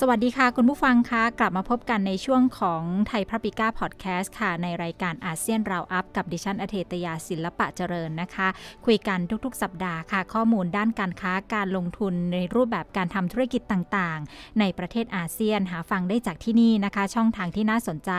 สวัสดีค่ะคุณผู้ฟังคะกลับมาพบกันในช่วงของไทยพระปิก้าพอดแคสต์ค่ะ ในรายการอาเซียน เราอัพกับดิฉันอเทตยาศิลปะเจริญนะคะ คุยกันทุกๆ สัปดาห์ค่ะ ข้อมูลด้านการค้าการลงทุนในรูปแบบการทำธุรกิจต่างๆ ในประเทศอาเซียนหาฟังได้จากที่นี่นะคะ ช่องทางที่น่าสนใจ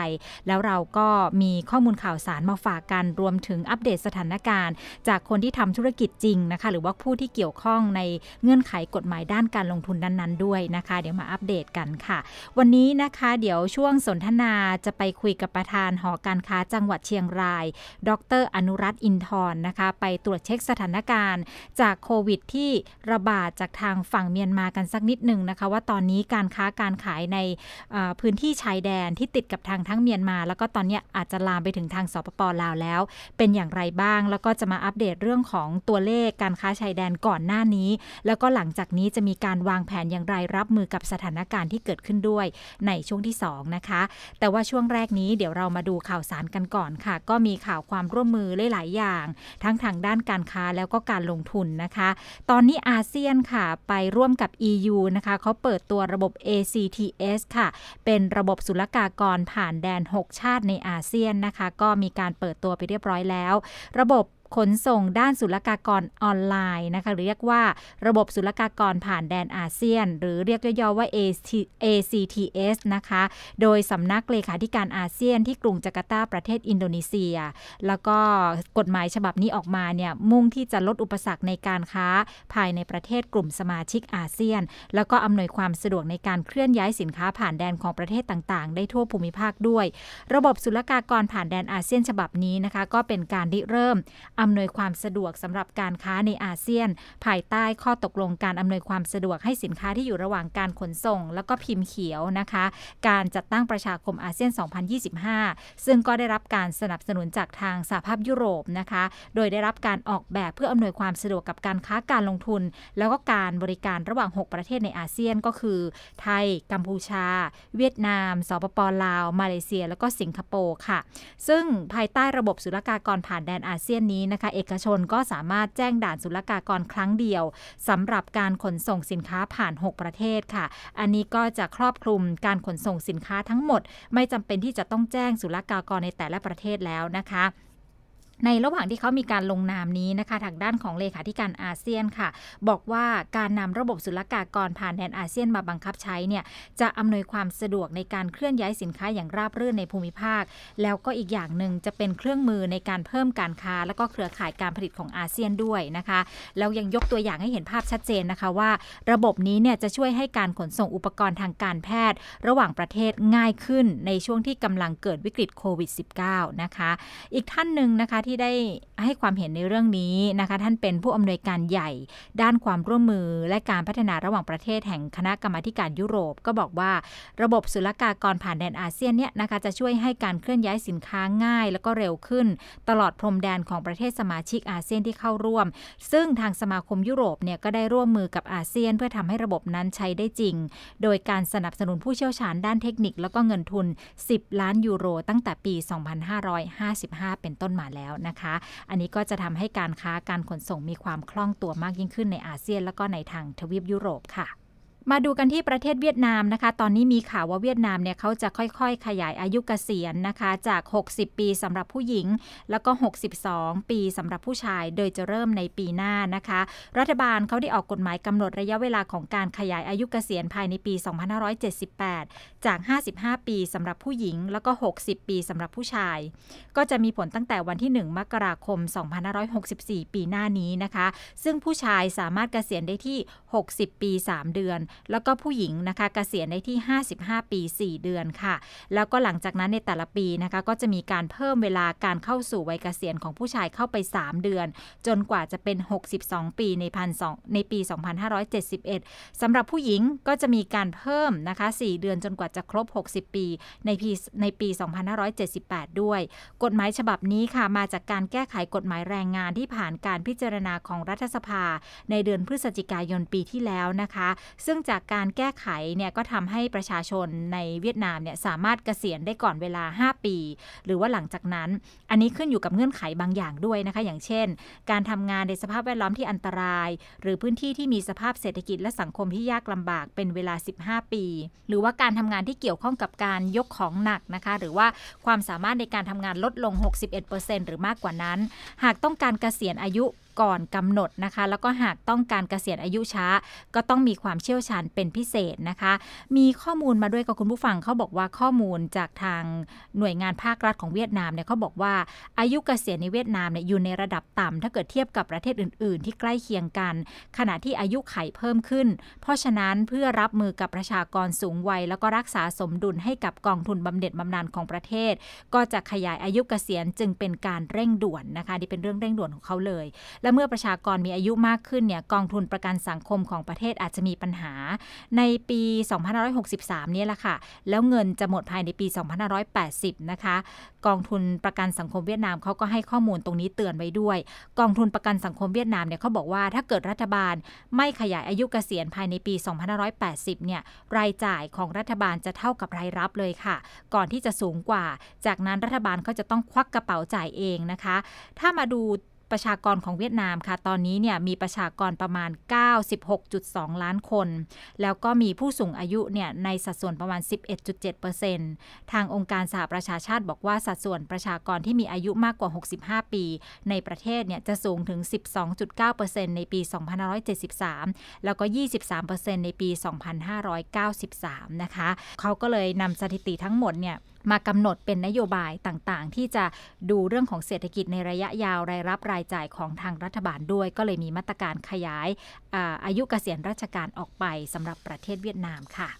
แล้วเราก็มีข้อมูลข่าวสารมาฝากกันรวมถึงอัปเดตสถานการณ์ จากคนที่ทำธุรกิจจริงนะคะ หรือว่าผู้ที่เกี่ยวข้องในเงื่อนไขกฎหมายด้านการลงทุนนั้นๆด้วยนะคะ เดี๋ยวมาอัปเดตตกันค่ะวันนี้นะคะเดี๋ยวช่วงสนทนาจะไปคุยกับประธานหอการค้าจังหวัดเชียงราย ดรอนุรัต์อินทร์นะคะไปตรวจเช็คสถานการณ์จากโควิดที่ระบาดจากทางฝั่งเมียนมากันสักนิดหนึ่งนะคะว่าตอนนี้การค้าการขายในพื้นที่ชายแดนที่ติดกับทางทั้งเมียนมา แล้วก็ตอนนี้อาจจะลามไปถึงทางสปปลาวแล้ว เป็นอย่างไรบ้างแล้วก็จะมาอัปเดตเรื่องของตัวเลขการค้าชายแดนก่อนหน้านี้ แล้วก็หลังจากนี้จะมีการวางแผนอย่างไรรับมือกับสถานการณ์การณ์ที่เกิดขึ้นด้วยในช่วงที่2นะคะแต่ว่าช่วงแรกนี้เดี๋ยวเรามาดูข่าวสารกันก่อนค่ะ ก็มีข่าวความร่วมมือหลายๆ อย่าง ทั้งทางด้านการค้าแล้วก็การลงทุนนะคะตอนนี้อาเซียนค่ะไปร่วมกับ EU นะคะเขาเปิดตัวระบบ ACTS ค่ะ เป็นระบบศุลกากรผ่านแดน 6 ชาติในอาเซียนนะคะก็มีการเปิดตัวไปเรียบร้อยแล้ว ระบบขนส่งด้านศุลกากรออนไลน์นะคะหรือเรียกว่าระบบศุลกากรผ่านแดนอาเซียน หรือเรียกย่อๆว่า ACTS นะคะโดยสำนักเลขาธิการอาเซียน ที่กรุงจาการ์ตาประเทศอินโดนีเซีย แล้วก็กฎหมายฉบับนี้ออกมาเนี่ยมุ่งที่จะลดอุปสรรคในการค้าภายในประเทศกลุ่มสมาชิกอาเซียน แล้วก็อำนวยความสะดวกในการเคลื่อนย้ายสินค้าผ่านแดนของประเทศต่างๆ ได้ทั่วภูมิภาคด้วย ระบบศุลกากรผ่านแดนอาเซียนฉบับนี้นะคะก็เป็นการริเริ่มอำนวยความสะดวกสำหรับการค้าในอาเซียน ภายใต้ข้อตกลงการอำนวยความสะดวกให้สินค้าที่อยู่ระหว่างการขนส่ง แล้วก็พิมพ์เขียวนะคะ การจัดตั้งประชาคมอาเซียน 2025 ซึ่งก็ได้รับการสนับสนุนจากทางสหภาพยุโรปนะคะ โดยได้รับการออกแบบเพื่ออำนวยความสะดวกกับการค้าการลงทุน แล้วก็การบริการระหว่าง 6 ประเทศในอาเซียนก็คือไทย กัมพูชา เวียดนามสปปลาวมาเลเซีย แล้วก็สิงคโปร์ค่ะ ซึ่งภายใต้ระบบศุลกากรผ่านแดนอาเซียนนี้ี้นะคะเอกชนก็สามารถแจ้งด่านศุลกากรครั้งเดียว สำหรับการขนส่งสินค้าผ่าน 6 ประเทศค่ะ อันนี้ก็จะครอบคลุมการขนส่งสินค้าทั้งหมด ไม่จำเป็นที่จะต้องแจ้งศุลกากรในแต่ละประเทศแล้วนะคะในระหว่างที่เขามีการลงนามนี้นะคะทางด้านของเลขาธิการอาเซียนค่ะ บอกว่าการนำระบบศุลกากรผ่านแดนอาเซียนมาบังคับใช้เนี่ยจะอำนวยความสะดวกในการเคลื่อนย้ายสินค้าอย่างราบรื่นในภูมิภาค แล้วก็อีกอย่างหนึ่งจะเป็นเครื่องมือในการเพิ่มการค้าและก็เครือข่ายการผลิตของอาเซียนด้วยนะคะ แล้วยังยกตัวอย่างให้เห็นภาพชัดเจนนะคะว่าระบบนี้เนี่ยจะช่วยให้การขนส่งอุปกรณ์ทางการแพทย์ ระหว่างประเทศง่ายขึ้นในช่วงที่กำลังเกิดวิกฤตโควิด -19 นะคะอีกท่านหนึ่งนะคะที่ได้ให้ความเห็นในเรื่องนี้ นะคะ ท่านเป็นผู้อำนวยการใหญ่ ด้านความร่วมมือ และการพัฒนาระหว่างประเทศแห่งคณะกรรมาการยุโรปก็บอกว่าระบบศุลกากรผ่านแดนอาเซียนเนี่ยนะคะจะช่วยให้การเคลื่อนย้ายสินค้าง่ายแล้วก็เร็วขึ้นตลอดพรมแดนของประเทศสมาชิกอาเซียนที่เข้าร่วม ซึ่งทางสมาคมยุโรปเนี่ยก็ได้ร่วมมือกับอาเซียน เพื่อทำให้ระบบนั้นใช้ได้จริง โดยการสนับสนุนผู้เชี่ยวชาญด้านเทคนิคแล้วก็เงินทุน 10 ล้านยูโร ตั้งแต่ปี 2555 เป็นต้นมาแล้วนะคะอันนี้ก็จะทำให้การค้าการขนส่งมีความคล่องตัวมากยิ่งขึ้นในอาเซียน แล้วก็ในทางทวีปยุโรปค่ะ มาดูกันที่ประเทศเวียดนามนะคะตอนนี้มีข่าวว่าเวียดนามเนี่ยเขาจะค่อยๆ ขยายอายุกเกษียณนะคะจาก 60 ปีสำหรับผู้หญิง แล้วก็ 62 ปีสำหรับผู้ชาย โดยจะเริ่มในปีหน้านะคะ รัฐบาลเขาได้ออกกฎหมายกำหนดระยะเวลาของการขยายอายุกเกษียณภายในปี 2578จาก 55 ปีสำหรับผู้หญิงแล้วก็ 60 ปีสำหรับผู้ชาย ก็จะมีผลตั้งแต่วันที่ 1 มกราคม 2564 ปีหน้านี้นะคะ ซึ่งผู้ชายสามารถเกษียณได้ที่ 60 ปี 3 เดือน แล้วก็ผู้หญิงนะคะ เกษียณได้ที่ 55 ปี 4 เดือนค่ะ แล้วก็หลังจากนั้นในแต่ละปีนะคะก็จะมีการเพิ่มเวลาการเข้าสู่วัยเกษียณของผู้ชายเข้าไป 3 เดือน จนกว่าจะเป็น 62 ปีในพันสองในปี 2571 สำหรับผู้หญิงก็จะมีการเพิ่มนะคะ 4 เดือนจนกว่าจะ ครบ 60 ปี ในปีในปี 2578 ด้วย กฎหมายฉบับนี้ ค่ะ มาจากการแก้ไขกฎหมายแรงงานที่ผ่านการพิจารณาของรัฐสภา ในเดือน พฤศจิกายนปีที่แล้วนะคะ ซึ่งจากการแก้ไข เนี่ย ก็ทำให้ประชาชนในเวียดนาม เนี่ย สามารถเกษียณได้ก่อนเวลา 5 ปี หรือว่าหลังจากนั้น อันนี้ขึ้นอยู่กับเงื่อนไขบางอย่างด้วยนะคะ อย่างเช่น การทำงานในสภาพแวดล้อมที่อันตราย หรือพื้นที่ที่มีสภาพเศรษฐกิจและสังคมที่ยากลำบากเป็นเวลา 15 ปี หรือว่าการทำงานานที่เกี่ยวข้องกับการยกของหนักนะคะ หรือว่าความสามารถในการทำงานลดลง 61%หรือมากกว่านั้น หากต้องการเกษียณอายุก่อนกำหนดนะคะแล้วก็หากต้องการเกษียณอายุช้าก็ต้องมีความเชี่ยวชาญเป็นพิเศษนะคะ มีข้อมูลมาด้วยกับคุณผู้ฟังเขาบอกว่าข้อมูลจากทางหน่วยงานภาครัฐของเวียดนามเนี่ยเขาบอกว่าอายุเกษียณในเวียดนามเนี่ยอยู่ในระดับต่ำ ถ้าเกิดเทียบกับประเทศอื่น ๆ ที่ใกล้เคียงกันขณะที่อายุไขเพิ่มขึ้น เพราะฉะนั้นเพื่อรับมือกับประชากรสูงวัย แล้วก็รักษาสมดุลให้กับกองทุนบำเหน็จบำนาญของประเทศ ก็จะขยายอายุเกษียณจึงเป็นการเร่งด่วนนะคะนี่เป็นเรื่องเร่งด่วนของเขาเลยและเมื่อประชากรมีอายุมากขึ้นเนี่ยกองทุนประกันสังคมของประเทศอาจจะมีปัญหา ในปี2563 เนี่ยแหละค่ะแล้วเงินจะหมดภายในปี2580 นะคะ กองทุนประกันสังคมเวียดนามเขาก็ให้ข้อมูลตรงนี้เตือนไว้ด้วยกองทุนประกันสังคมเวียดนามเนี่ยเขาบอกว่าถ้าเกิดรัฐบาลไม่ขยายอายุเกษียณภายในปี2580 เนี่ยรายจ่ายของรัฐบาลจะเท่ากับรายรับเลยค่ะ ก่อนที่จะสูงกว่า จากนั้นรัฐบาลก็จะต้องควักกระเป๋าจ่ายเองนะคะ ถ้ามาดูประชากรของเวียดนามค่ะ ตอนนี้เนี่ยมีประชากรประมาณ 96.2 ล้านคน แล้วก็มีผู้สูงอายุเนี่ยในสัดส่วนประมาณ 11.7%ทางองค์การสหประชาชาติบอกว่าสัดส่วนประชากรที่มีอายุมากกว่า 65 ปี ในประเทศเนี่ยจะสูงถึง 12.9%ในปี2573 แล้วก็ 23%ในปี 2593 นะคะ เขาก็เลยนำสถิติทั้งหมดเนี่ยมากำหนดเป็นนโยบายต่างๆ ที่จะดูเรื่องของเศรษฐกิจในระยะยาว รายรับรายจ่ายของทางรัฐบาลด้วย ก็เลยมีมาตรการขยายอายุเกษียณราชการออกไปสำหรับประเทศเวียดนามค่ะ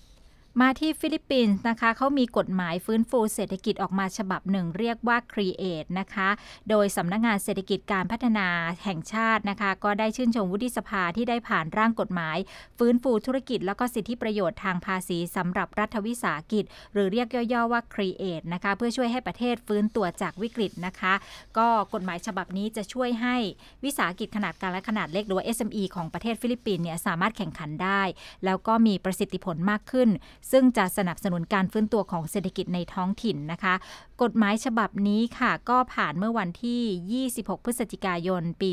มาที่ฟิลิปปินส์นะคะ เขามีกฎหมายฟื้นฟูเศรษฐกิจออกมาฉบับหนึ่งเรียกว่า Create นะคะ โดยสำนักงงานเศรษฐกิจการพัฒนาแห่งชาตินะคะ ก็ได้ชื่นชมวุฒิสภาที่ได้ผ่านร่างกฎหมาย ฟื้นฟูธุรกิจแล้วก็สิทธิประโยชน์ทางภาษีสำหรับรัฐวิสาหกิจ หรือเรียกย่อ ๆว่า Create นะคะ เพื่อช่วยให้ประเทศฟื้นตัวจากวิกฤตนะคะ ก็กฎหมายฉบับนี้จะช่วยให้วิสาหกิจขนาดกลางและขนาดเล็กหรือ SME ของประเทศฟิลิปปินส์เนี่ยสามารถแข่งขันได้ แล้วก็มีประสิทธิผลมากขึ้นซึ่งจะสนับสนุนการฟื้นตัวของเศรษฐกิจในท้องถิ่นนะคะกฎหมายฉบับนี้ค่ะก็ผ่านเมื่อวันที่ 26 พฤศจิกายน ปี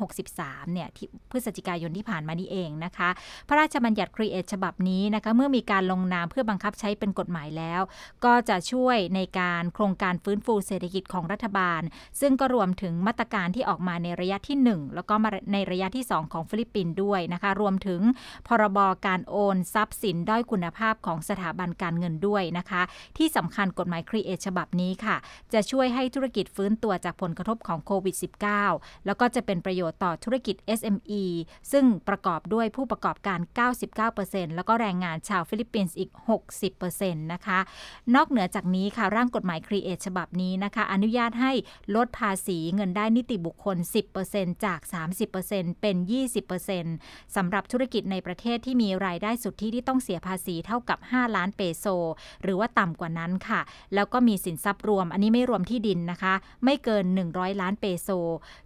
2563เนี่ยพฤศจิกายนที่ผ่านมานี้เองนะคะพระราชบัญญัติครีเอทฉบับนี้นะคะเมื่อมีการลงนามเพื่อบังคับใช้เป็นกฎหมายแล้ว ก็จะช่วยในการโครงการฟื้นฟูเศรษฐกิจของรัฐบาล ซึ่งก็รวมถึงมาตรการที่ออกมาในระยะที่ 1 แล้วก็ในระยะที่ 2 ของฟิลิปปินส์ด้วยนะคะรวมถึงพรบการโอน ทรัพย์สินด้อยคุณภาพของสถาบันการเงินด้วยนะคะที่สำคัญกฎหมายครีเอทฉบับบับนี้ค่ะจะช่วยให้ธุรกิจฟื้นตัวจากผลกระทบของโควิด -19 แล้วก็จะเป็นประโยชน์ต่อธุรกิจ SME ซึ่งประกอบด้วยผู้ประกอบการ 99%แล้วก็แรงงานชาวฟิลิปปินส์อีก 60%นะคะ นอกเหนือจากนี้ค่ะ ร่างกฎหมายครีเอทฉบับนี้นะคะ อนุญาตให้ลดภาษีเงินได้นิติบุคคล 10%จาก 30%เป็น 20%สำหรับธุรกิจในประเทศที่มีรายได้สุทธิที่ต้องเสียภาษีเท่ากับ 5 ล้านเปโซหรือว่าต่ำกว่านั้นค่ะ แล้วก็มีสินนทรัพย์รวมอันนี้ไม่รวมที่ดินนะคะ ไม่เกิน 100 ล้านเปโซ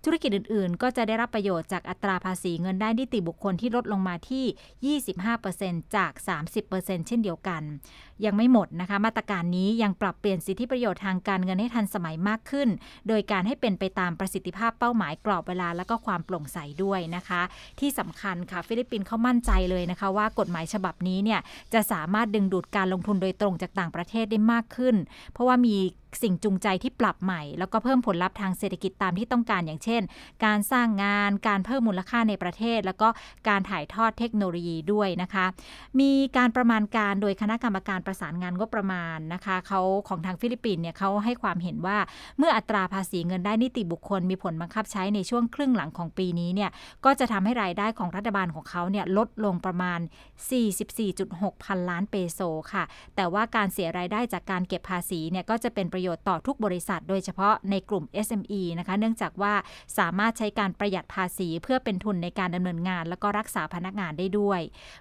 ธุรกิจอื่น ๆ ก็จะได้รับประโยชน์จากอัตราภาษีเงินได้นิติบุคคลที่ลดลงมาที่ 25%จาก 30%เช่นเดียวกัน ยังไม่หมดนะคะ มาตรการนี้ยังปรับเปลี่ยนสิทธิประโยชน์ทางการเงินให้ทันสมัยมากขึ้น โดยการให้เป็นไปตามประสิทธิภาพเป้าหมายกรอบเวลาและก็ความโปร่งใสด้วยนะคะ ที่สำคัญค่ะฟิลิปปินส์เขามั่นใจเลยนะคะว่ากฎหมายฉบับนี้เนี่ยจะสามารถดึงดูดการลงทุนโดยตรงจากต่างประเทศได้มากขึ้น เพราะว่ามีอีกสิ่งจูงใจที่ปรับใหม่แล้วก็เพิ่มผลลัพธ์ทางเศรษฐกิจตามที่ต้องการอย่างเช่น การสร้างงานการเพิ่มมูลค่าในประเทศ แล้วก็การถ่ายทอดเทคโนโลยีด้วยนะคะ มีการประมาณการโดยคณะกรรมการประสานงานงบประมาณนะคะเขาของทางฟิลิปปินส์เนี่ยเขาให้ความเห็นว่าเมื่ออัตราภาษีเงินได้นิติบุคคลมีผลบังคับใช้ในช่วงครึ่งหลังของปีนี้เนี่ยก็จะทำให้รายได้ของรัฐบาลของเขาเนี่ยลดลงประมาณ 44.6 พันล้านเปโซค่ะ แต่ว่าการเสียรายได้จากการเก็บภาษีเนี่ยก็จะเป็นประโยชน์ต่อทุกบริษัทโดยเฉพาะในกลุ่ม SME นะคะ เนื่องจากว่าสามารถใช้การประหยัดภาษีเพื่อเป็นทุนในการดำเนินงานแล้วก็รักษาพนักงานได้ด้วย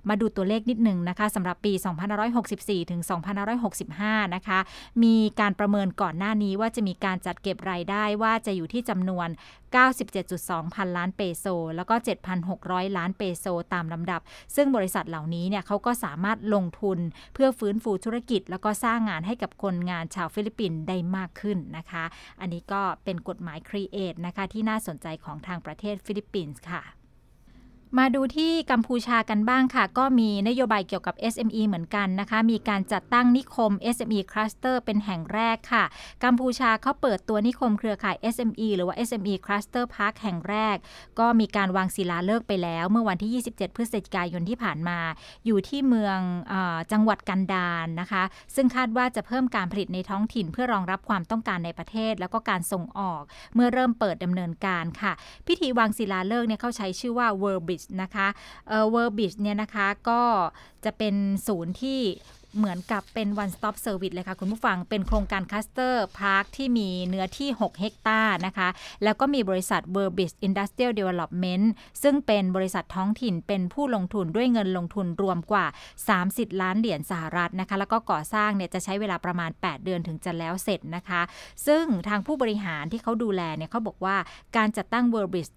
มาดูตัวเลขนิดหนึ่งนะคะสำหรับปี2564 ถึง2565 นะคะ มีการประเมินก่อนหน้านี้ว่าจะมีการจัดเก็บรายได้ว่าจะอยู่ที่จำนวน97.2พันล้านเปโซ แล้วก็ 7,600 ล้านเปโซตามลำดับ ซึ่งบริษัทเหล่านี้เนี่ยเขาก็สามารถลงทุนเพื่อฟื้นฟูธุรกิจแล้วก็สร้างงานให้กับคนงานชาวฟิลิปปินส์ได้มากขึ้นนะคะ อันนี้ก็เป็นกฎหมายครีเอทนะคะที่น่าสนใจของทางประเทศฟิลิปปินส์ค่ะมาดูที่กัมพูชากันบ้างค่ะ ก็มีนโยบายเกี่ยวกับ SME เหมือนกันนะคะ มีการจัดตั้งนิคม SME Cluster เป็นแห่งแรกค่ะ กัมพูชาเขาเปิดตัวนิคมเครือข่าย SME หรือว่า SME Cluster Park แห่งแรก ก็มีการวางศิลาฤกษ์ไปแล้ว เมื่อวันที่ 27 พฤศจิกายนที่ผ่านมา อยู่ที่เมืองอจังหวัดกันดารนนะคะ ซึ่งคาดว่าจะเพิ่มการผลิตในท้องถิ่นเพื่อรองรับความต้องการในประเทศแล้วก็การส่งออกเมื่อเริ่มเปิดดำเนินการค่ะ พิธีวางศิลาฤกษ์เนี่ยเขาใช้ชื่อว่า World Beach นะคะเวอร์บิชเนี่ยนะคะ ก็จะเป็นศูนย์ที่เหมือนกับเป็น one stop service เลยค่ะคุณผู้ฟังเป็นโครงการคัสเตอร์พาร์คที่มีเนื้อที่ 6เฮกตาร์นะคะ แล้วก็มีบริษัทิ o r b i s Industrial Development ซึ่งเป็นบริษัทท้องถิ่นเป็นผู้ลงทุนด้วยเงินลงทุนรวมกว่า 30 ล้านเหรียญสหรัฐนะคะ แล้วก็ก่อสร้างเนี่ยจะใช้เวลาประมาณ 8 เดือนถึงจะแล้วเสร็จนะคะ ซึ่งทางผู้บริหารที่เขาดูแลเนี่ยเขาบอกว่าการจัดตั้ง w o r b i s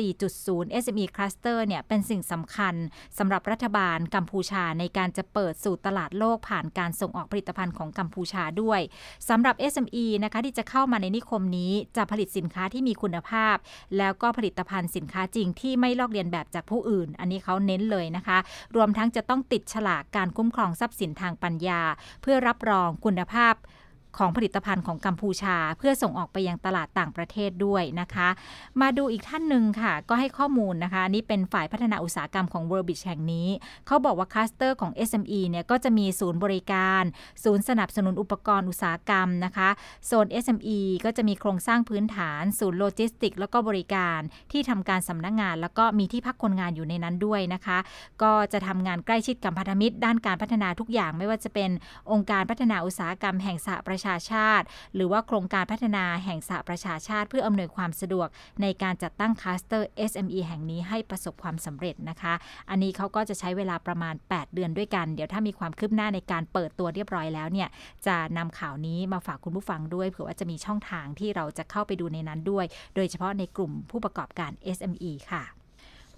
14.0 SME Cluster เนี่ยเป็นสิ่งสำคัญสำหรับรัฐบาลกัมพูชาในการจะเปิดสู่ตลาดโลกผ่านการส่งออกผลิตภัณฑ์ของกัมพูชาด้วย สำหรับ SME นะคะ ที่จะเข้ามาในนิคมนี้จะผลิตสินค้าที่มีคุณภาพ แล้วก็ผลิตภัณฑ์สินค้าจริงที่ไม่ลอกเลียนแบบจากผู้อื่น อันนี้เขาเน้นเลยนะคะ รวมทั้งจะต้องติดฉลากการคุ้มครองทรัพย์สินทางปัญญาเพื่อรับรองคุณภาพของผลิตภัณฑ์ของกัมพูชา เพื่อส่งออกไปยังตลาดต่างประเทศด้วยนะคะ มาดูอีกท่านหนึ่งค่ะ ก็ให้ข้อมูลนะคะ นี่เป็นฝ่ายพัฒนาอุตสาหกรรมของเวอร์บิชแห่งนี้ เขาบอกว่าคลัสเตอร์ของ SME เนี่ย ก็จะมีศูนย์บริการ ศูนย์สนับสนุนอุปกรณ์อุตสาหกรรมนะคะ โซน SME ก็จะมีโครงสร้างพื้นฐาน ศูนย์โลจิสติกแล้วก็บริการที่ทำการสำนักงงาน แล้วก็มีที่พักคนงานอยู่ในนั้นด้วยนะคะ ก็จะทำงานใกล้ชิดกับพันธมิตร ด้านการพัฒนาทุกอย่างไม่ว่าจะเป็นองค์การพัฒนาอุตสาหกรรมแห่งสหประชชาชาติ หรือว่าโครงการพัฒนาแห่งสหประชาชาติเพื่ออำนวยความสะดวกในการจัดตั้งคลัสเตอร์ SME แห่งนี้ให้ประสบความสำเร็จนะคะ อันนี้เขาก็จะใช้เวลาประมาณ 8 เดือนด้วยกัน เดี๋ยวถ้ามีความคืบหน้าในการเปิดตัวเรียบร้อยแล้วเนี่ย จะนำข่าวนี้มาฝากคุณผู้ฟังด้วยเผื่อว่าจะมีช่องทางที่เราจะเข้าไปดูในนั้นด้วย โดยเฉพาะในกลุ่มผู้ประกอบการ SME ค่ะ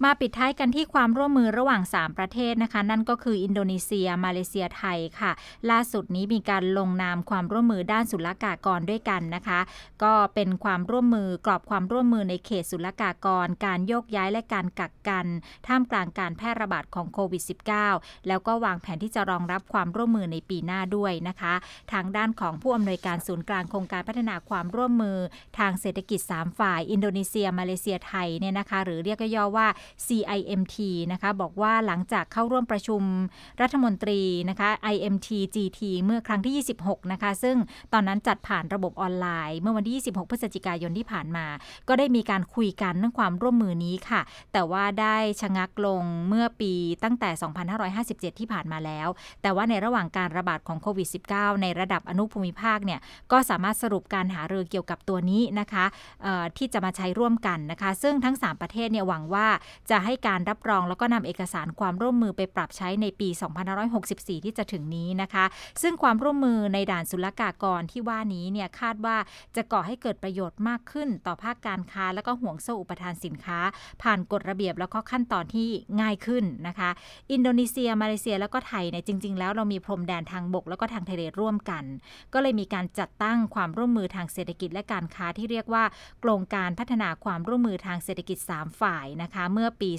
มาปิดท้ายกันที่ความร่วมมือระหว่าง 3 ประเทศนะคะ นั่นก็คืออินโดนีเซียมาเลเซียไทยค่ะ ล่าสุดนี้มีการลงนามความร่วมมือด้านศุลกากรด้วยกันนะคะ ก็เป็นความร่วมมือกรอบความร่วมมือในเขตศุลกากร การโยกย้ายและการกักกันท่ามกลางการแพร่ระบาดของโควิด -19 แล้วก็วางแผนที่จะรองรับความร่วมมือในปีหน้าด้วยนะคะ ทางด้านของผู้อำนวยการศูนย์กลางโครงการพัฒนาความร่วมมือทางเศรษฐกิจ3ฝ่ายอินโดนีเซีย มาเลเซียไทยเนี่ยนะคะ หรือเรียกย่อว่า CIMT นะคะ บอกว่าหลังจากเข้าร่วมประชุมรัฐมนตรีนะคะ IMT GT เมื่อครั้งที่ 26 นะคะ ซึ่งตอนนั้นจัดผ่านระบบออนไลน์ เมื่อวันที่ 26 พฤศจิกายนที่ผ่านมา ก็ได้มีการคุยกันเรื่องความร่วมมือนี้ค่ะ แต่ว่าได้ชะงักลงเมื่อปีตั้งแต่ 2557 ที่ผ่านมาแล้ว แต่ว่าในระหว่างการระบาดของโควิด -19 ในระดับอนุภูมิภาคเนี่ยก็สามารถสรุปการหาเรือเกี่ยวกับตัวนี้นะคะที่จะมาใช้ร่วมกันนะคะ ซึ่งทั้ง3ประเทศเนี่ยหวังว่าจะให้การรับรองแล้วก็นำเอกสารความร่วมมือไปปรับใช้ในปี2564 ที่จะถึงนี้นะคะ ซึ่งความร่วมมือในด่านศุลกากรที่ว่านี้เนี่ยคาดว่าจะก่อให้เกิดประโยชน์มากขึ้น ต่อภาคการค้า และก็ห่วงโซ่อุปทานสินค้า ผ่านกฎระเบียบแล้วก็ขั้นตอนที่ง่ายขึ้นนะคะ อินโดนีเซียมาเลเซียแล้วก็ไทยเนี่ยจริง ๆ แล้วเรามีพรมแดนทางบกแล้วก็ทางทะเลร่วมกัน ก็เลยมีการจัดตั้งความร่วมมือทางเศรษฐกิจและการค้าที่เรียกว่าโครงการพัฒนาความร่วมมือทางเศรษฐกิจ 3 ฝ่ายนะคะ เมื่ออปี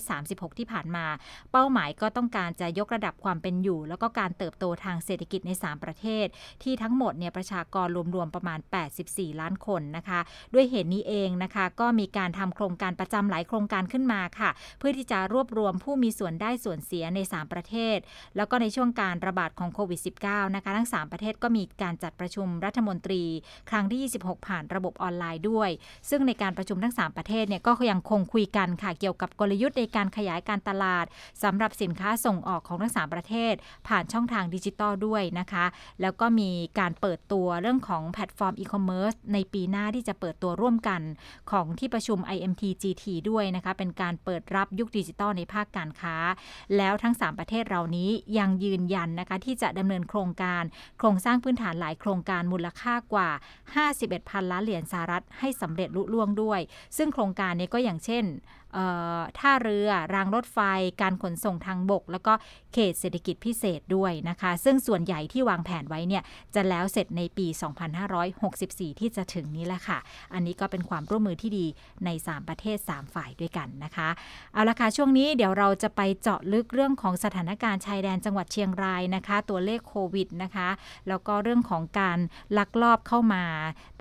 2536 ที่ผ่านมา เป้าหมายก็ต้องการจะยกระดับความเป็นอยู่แล้วก็การเติบโตทางเศรษฐกิจใน 3 ประเทศ ที่ทั้งหมดเนี่ยประชากรรวมๆประมาณ 84 ล้านคนนะคะด้วยเหตุนี้เองนะคะก็มีการทำโครงการประจำหลายโครงการขึ้นมาค่ะ เพื่อที่จะรวบรวมผู้มีส่วนได้ส่วนเสียใน 3 ประเทศ แล้วก็ในช่วงการระบาดของโควิด -19 นะคะทั้ง 3 ประเทศก็มีการจัดประชุมรัฐมนตรี ครั้งที่ 26 ผ่านระบบออนไลน์ด้วย ซึ่งในการประชุมทั้ง3ประเทศเนี่ยก็ยังคงคุยกันค่ะเกี่ยวกี่ยวกับกลยุทธ์ในการขยายการตลาด สำหรับสินค้าส่งออกของทั้งสาประเทศ ผ่านช่องทางดิจิตอลด้วยนะคะ แล้วก็มีการเปิดตัวเรื่องของแพลตฟอร์มอีคอมเมิร์ซในปีหน้าที่จะเปิดตัวร่วมกันของที่ประชุม IMT GT ด้วยนะคะ เป็นการเปิดรับยุคดิจิตอลในภาคการค้า แล้วทั้ง 3 ประเทศเหล่านี้ยังยืนยันนะคะ ที่จะดำเนินโครงการ โครงสร้างพื้นฐานหลายโครงการมูลค่ากว่า 51,000ล้านเหรียญสหรัฐให้สำเร็จลุล่วงด้วย ซึ่งโครงการนี้ก็อย่างเช่นท่าเรือ รางรถไฟ การขนส่งทางบก แล้วก็เขตเศรษฐกิจพิเศษด้วยนะคะ ซึ่งส่วนใหญ่ที่วางแผนไว้เนี่ย จะแล้วเสร็จในปี 2564 ที่จะถึงนี้แหละค่ะ อันนี้ก็เป็นความร่วมมือที่ดีใน 3 ประเทศ 3 ฝ่ายด้วยกันนะคะ เอาละค่ะ ช่วงนี้เดี๋ยวเราจะไปเจาะลึกเรื่องของสถานการณ์ชายแดนจังหวัดเชียงรายนะคะ ตัวเลขโควิดนะคะ แล้วก็เรื่องของการลักลอบเข้ามา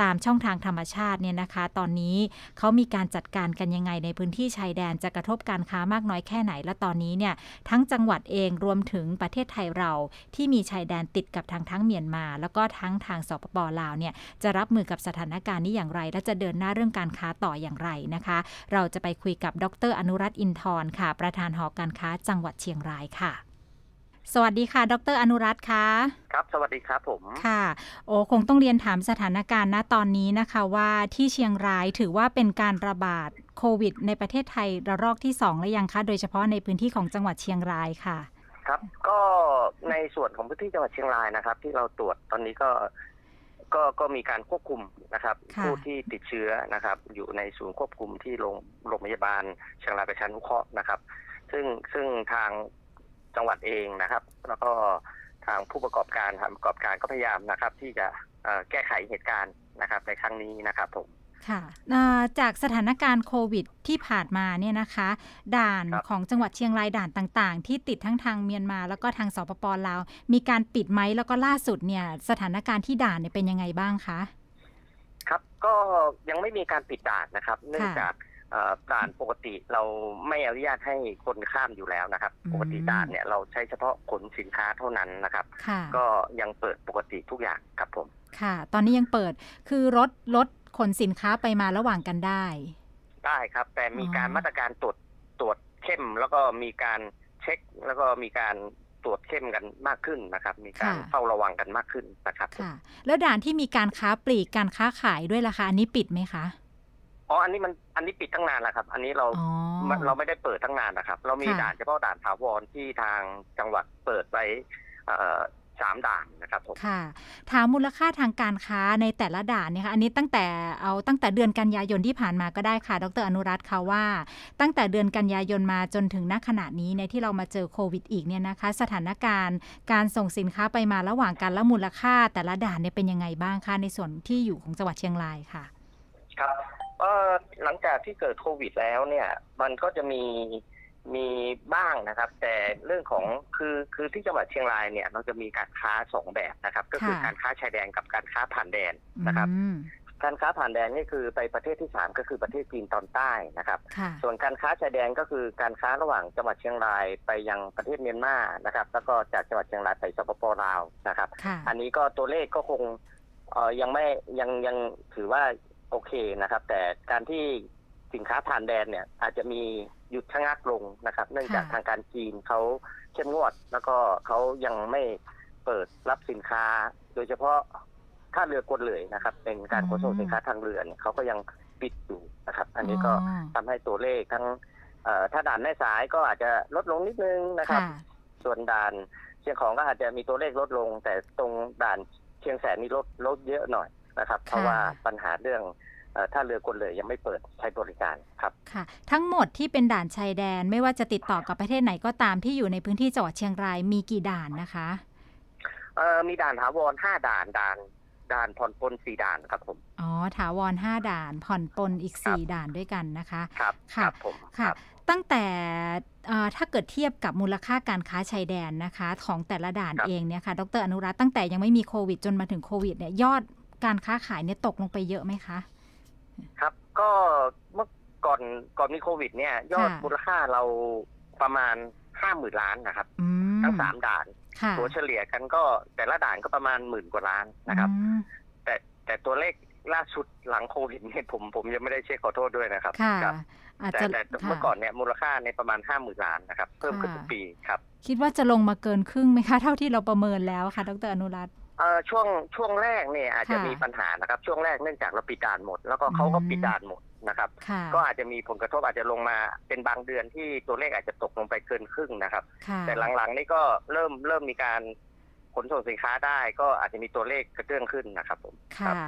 ตามช่องทางธรรมชาติเนี่ยนะคะ ตอนนี้เขามีการจัดการกันยังไงในพื้นที่ชายแดนจะกระทบการค้ามากน้อยแค่ไหน และตอนนี้เนี่ยทั้งจังหวัดเองรวมถึงประเทศไทยเรา ที่มีชายแดนติดกับทางทั้งเมียนมา แล้วก็ทั้งทางสปปลาวเนี่ย จะรับมือกับสถานการณ์นี้อย่างไร และจะเดินหน้าเรื่องการค้าต่ออย่างไรนะคะ เราจะไปคุยกับดรอนุรัตอินทร์ค่ะ ประธานหอการค้าจังหวัดเชียงรายค่ะสวัสดีค่ะ ดร อนุรัตค่ะครับ สวัสดีครับผม ค่ะ โอ้ คงต้องเรียนถามสถานการณ์ณ ตอนนี้นะคะว่าที่เชียงรายถือว่าเป็นการระบาดโควิด ในประเทศไทยระลอกที่สองหรือยังคะ โดยเฉพาะในพื้นที่ของจังหวัดเชียงรายค่ะ ครับ ก็ในส่วนของพื้นที่จังหวัดเชียงรายนะครับ ที่เราตรวจตอนนี้ก็ ก็ก็มีการควบคุมนะครับ ผู้ที่ติดเชื้อนะครับ อยู่ในศูนย์ควบคุมที่โรงโรงพยาบาล เชียงรายประชานุเคราะห์นะครับ ซึ่งซึ่งทางจังหวัดเองนะครับแล้วก็ทางผู้ประกอบการทางประกอบการก็พยายามนะครับ ที่จะแก้ไขเหตุการณ์นะครับในครั้งนี้นะครับผมค่ะจากสถานการณ์โควิด ที่ผ่านมาเนี่ยนะคะ ด่านของจังหวัดเชียงรายด่านต่างๆ ที่ติดทั้งทางเมียนมา แล้วก็ทางสปปลาวมีการปิดไหม แล้วก็ล่าสุดเนี่ยสถานการณ์ที่ด่านเนเป็นยังไงบ้างคะครับก็ยังไม่มีการปิดด่านนะครับ เนื่องจากด่านปกติเราไม่อนุญาตให้คนข้ามอยู่แล้วนะครับปกติด่านเนี่ยเราใช้เฉพาะขนสินค้าเท่านั้นนะครับก็ยังเปิดปกติทุกอย่างครับผมค่ะ ตอนนี้ยังเปิดคือรถรถขนสินค้าไปมาระหว่างกันได้ ได้ครับแต่มีการมาตรการตรวจตรวจเข้ม แล้วก็มีการเช็ค แล้วก็มีการตรวจเข้มกันมากขึ้นนะครับมีการเฝ้าระวังกันมากขึ้นนะครับค่ะแล้วด่านที่มีการค้าปลีกการค้าขายด้วยล่ะคะอันนี้ปิดไหมคะอ๋อ อันนี้มันอันนี้ปิดตั้งนานแล้วครับ อันนี้เรา oh. เราไม่ได้เปิดตั้งนานนะครับ เรามีด่านเฉพาะด่านถาวรที่ทางจังหวัดเปิดไว้สามด่านนะครับผมค่ะถามมูลค่าทางการค้าในแต่ละด่านเนี่ยค่ะ อันนี้ตั้งแต่เอาตั้งแต่เดือนกันยายนที่ผ่านมาก็ได้ค่ะ ดรอนุรัตน์ค่ะว่าตั้งแต่เดือนกันยายนมาจนถึงณขณะนี้ในที่เรามาเจอโควิดอีกเนี่ยนะคะสถานการณ์การส่งสินค้าไปมาระหว่างกันและมูลค่า แต่ละด่านเนี่ยเป็นยังไงบ้างคะในส่วนที่อยู่ของจังหวัดเชียงรายค่ะครับก็หลังจากที่เกิดโควิดแล้วเนี่ยมันก็จะมีมีบ้างนะครับ แต่เรื่องของคือคือที่จังหวัดเชียงรายเนี่ยเราจะมีการค้าสองแบบนะครับ ก็คือการค้าชายแดนกับการค้าผ่านแดนนะครับการค้าผ่านแดนนี่คือไปประเทศที่สามก็คือประเทศจีนตอนใต้นะครับ ส่วนการค้าชายแดนก็คือการค้าระหว่างจังหวัดเชียงรายไปยังประเทศเมียนมานะครับแล้วก็จากจังหวัดเชียงรายไปสปปลาวนะครับ อันนี้ก็ตัวเลขก็คงเออยังไม่ยังยังถือว่าโอเคนะครับ แต่การที่สินค้าผ่านแดนเนี่ยอาจจะมีหยุดชะงักลงนะครับ เนื่องจากทางการจีนเขาเข้มงวดแล้วก็เขายังไม่เปิดรับสินค้าโดยเฉพาะท่าเรือกวนเลยนะครับเป็นการขนส่งสินค้าทางเรือเนี่ยเขาก็ยังปิดอยู่นะครับ อันนี้ก็ทำให้ตัวเลขทั้งถ้าด่านแม่สายก็อาจจะลดลงนิดนึงนะครับ ส่วนด่านเชียงของก็อาจจะมีตัวเลขลดลงแต่ตรงด่านเชียงแสนนี่ลดลดเยอะหน่อยนะครับเพราะว่าปัญหาเรื่องถ้าเรือกลเลยยังไม่เปิดใช้บริการครับค่ะทั้งหมดที่เป็นด่านชายแดนไม่ว่าจะติดต่อกับประเทศไหนก็ตามที่อยู่ในพื้นที่จังหวัดเชียงราย มีกี่ด่านนะคะเออมีด่านถาวรห้าด่าน ด่านด่านผ่อนปลนสี่ด่านครับผมอ๋อถาวรห้าด่านผ่อนปลนอีกสี่ด่านด้วยกันนะคะครับค่ะผมค่ะตั้งแต่ถ้าเกิดเทียบกับมูลค่าการค้าชายแดนนะคะของแต่ละด่านเองเนี่ยค่ะดรอนุรัตตั้งแต่ยังไม่มีโควิดจนมาถึงโควิดเนี่ยยอดการค้าขายเนี่ยตกลงไปเยอะไหมคะ ครับก็เมื่อก่อนก่อนมีโควิด เนี่ยยอดมูลค่าเราประมาณห้าหมื่นล้านนะครับทั้งสามด่านตัวเฉลี่ยกันก็แต่ละด่านก็ประมาณหมื่นกว่าล้านนะครับ แต่แต่ตัวเลขล่าสุดหลังโควิดเนี่ยผม ผมยังไม่ได้เช็คขอโทษด้วยนะครับ ครับแต่แต่เมื่อก่อนเนี่ยมูลค่าในประมาณห้าหมื่นล้านนะครับ เพิ่มขึ้นทุกปีครับ คิดว่าจะลงมาเกินครึ่งไหมคะเท่าที่เราประเมินแล้วค่ะดรอนุรัตเอ่อช่วงช่วงแรกเนี่ยอาจจะมีปัญหานะครับช่วงแรกเนื่องจากเราปิดด่านหมด แล้วก็เขาก็ปิดด่านหมดนะครับ ก็อาจจะมีผลกระทบอาจจะลงมาเป็นบางเดือนที่ตัวเลขอาจจะตกลงไปเกินครึ่งนะครับ แต่หลังๆนี่ก็เริ่มเริ่มมีการขนส่งสินค้าได้ก็อาจจะมีตัวเลขกระเตื้องขึ้นนะครับผมค่ะ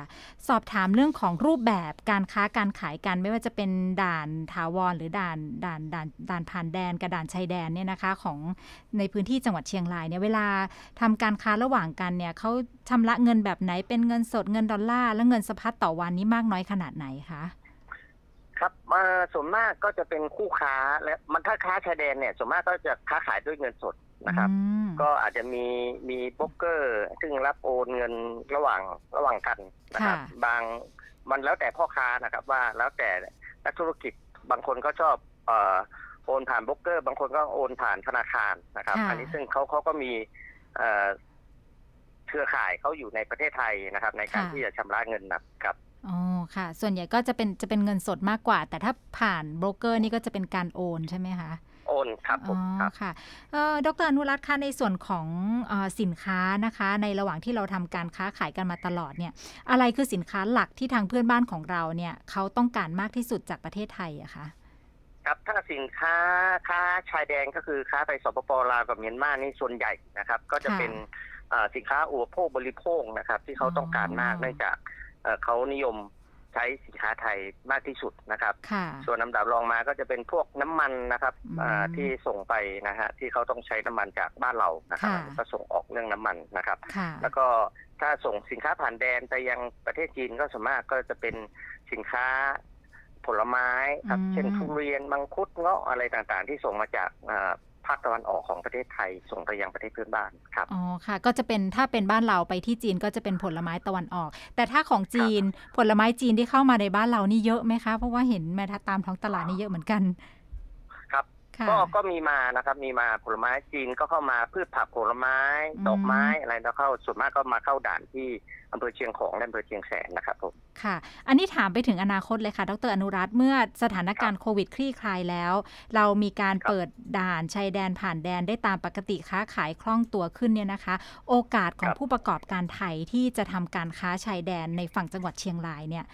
สอบถามเรื่องของรูปแบบการค้าการขายกันไม่ว่าจะเป็นด่านถาวรหรือด่านด่านด่านด่านผ่านแดนกับด่านชายแดนเนี่ยนะคะ ของในพื้นที่จังหวัดเชียงรายเนี่ยเวลาทำการค้าระหว่างกันเนี่ยเขาชาระเงินแบบไหนเป็นเงินสดเงินดอลลาร์ และเงินสะพัดต่อวันนี้มากน้อยขนาดไหนคะครับส่วนมากก็จะเป็นคู่ค้า และมันถ้าค้าชายแดนเนี่ยส่วนมากก็จะค้าขายด้วยเงินสดนะครับก็อาจจะมีมีโบรกเกอร์ ซึ่งรับโอนเงินระหว่างระหว่างกันนะครับ บางมันแล้วแต่พ่อค้านะครับ ว่าแล้วแต่นักธุรกิจบางคนก็ชอบเออ่โอนผ่านโบรกเกอร์ บางคนก็โอนผ่านธนาคารนะครับ อันนี้ซึ่งเขาเขาก็มีเครือข่ายเขาอยู่ในประเทศไทยนะครับ ในการที่จะชำระเงินนะครับอ๋อค่ะ ส่วนใหญ่ก็จะเป็นจะเป็นเงินสดมากกว่า แต่ถ้าผ่านโบรกเกอร์นี่ก็จะเป็นการโอนใช่ไหมคะโอ้นครับผมคค่ะดรอนุรัตน์คะในส่วนของสินค้านะคะ ในระหว่างที่เราทำการค้าขายกันมาตลอดเนี่ย อะไรคือสินค้าหลักที่ทางเพื่อนบ้านของเราเนี่ยเขาต้องการมากที่สุดจากประเทศไทยอะคะ ครับ ถ้าสินค้าค้าชายแดนก็คือค้าไปสปปลาวกับเมียนมานี่ส่วนใหญ่นะครับ ก็จะเป็นสินค้าอุปโภคบริโภคนะครับที่เขาต้องการมากเนื่องจากเขานิยมใช้สินค้าไทยมากที่สุดนะครับ ส่วนลำดับรองมา ก็จะเป็นพวกน้ำมันนะครับที่ส่งไปนะฮะที่เขาต้องใช้น้ำมันจากบ้านเรา นะครับ ก็ส่งออกเรื่องน้ำมันนะครับ แล้วก็ถ้าส่งสินค้าผ่านแดนไปยังประเทศจีนก็ส่วนมากก็จะเป็นสินค้าผลไม้ครับเช่นทุเรียนมังคุด เงาะอะไรต่างๆ ที่ส่งมาจากอ่าภาคตะวันออกของประเทศไทยส่งไปยังประเทศเพื่อนบ้านครับ อ๋อค่ะ ก็จะเป็นถ้าเป็นบ้านเราไปที่จีนก็จะเป็นผลไม้ตะวันออก แต่ถ้าของจีน ผลไม้จีนที่เข้ามาในบ้านเรานี่เยอะไหมคะเพราะว่าเห็นแม้ถ้าตามท้องตลาดนี่เยอะเหมือนกัน ครับ ก็ก็มีมานะครับ มีมาผลไม้จีนก็เข้ามาพืชผักผลไม้ดอกไม้อะไร้วเข้าส่วนมากก็มาเข้าด่านที่อำเภอเชียงของ และอำเภอเชียงแสน นะครับผมค่ะ อันนี้ถามไปถึงอนาคตเลยค่ะ ดรอนุรัตเมื่อสถานการณ์โควิด คลี่คลายแล้ว เรามีการเปิดด่านชายแดนผ่านแดนได้ตามปกติค้าขายคล่องตัวขึ้นเนี่ยนะคะ โอกาสของผู้ประกอบการไทยที่จะทำการค้าชายแดนในฝั่งจังหวัดเชียงรายเนี่ย